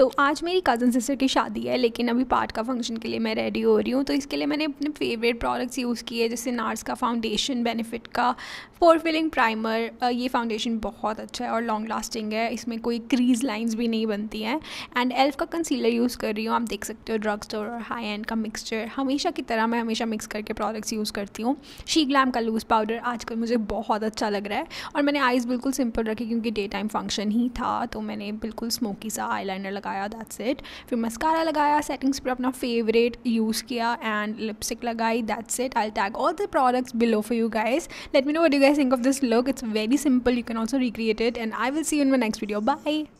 तो आज मेरी कज़न सिस्टर की शादी है लेकिन अभी पार्ट का फंक्शन के लिए मैं रेडी हो रही हूँ तो इसके लिए मैंने अपने फेवरेट प्रोडक्ट्स यूज़ किए जैसे नार्स का फाउंडेशन बेनिफिट का फोर फिलिंग प्राइमर ये फाउंडेशन बहुत अच्छा है और लॉन्ग लास्टिंग है इसमें कोई क्रीज लाइन्स भी नहीं बनती हैं एंड एल्फ का कंसीलर यूज़ कर रही हूँ आप देख सकते हो ड्रग स्टोर और हाई एंड का मिक्सचर हमेशा की तरह मैं हमेशा मिक्स करके प्रोडक्ट्स यूज़ करती हूँ शी ग्लैम का लूज़ पाउडर आजकल मुझे बहुत अच्छा लग रहा है और मैंने आइज़ बिल्कुल सिंपल रखी क्योंकि डे टाइम फंक्शन ही था तो मैंने बिल्कुल स्मोकी सा आई लगा लगाया दैट्स इट फिर मस्कारा लगाया सेटिंग्स पर अपना फेवरेट यूज़ किया एंड लिपस्टिक लगाई that's it I tag all the products below for you guys let me know what you guys think of this look it's very simple you can also recreate it and I will see you in my next video by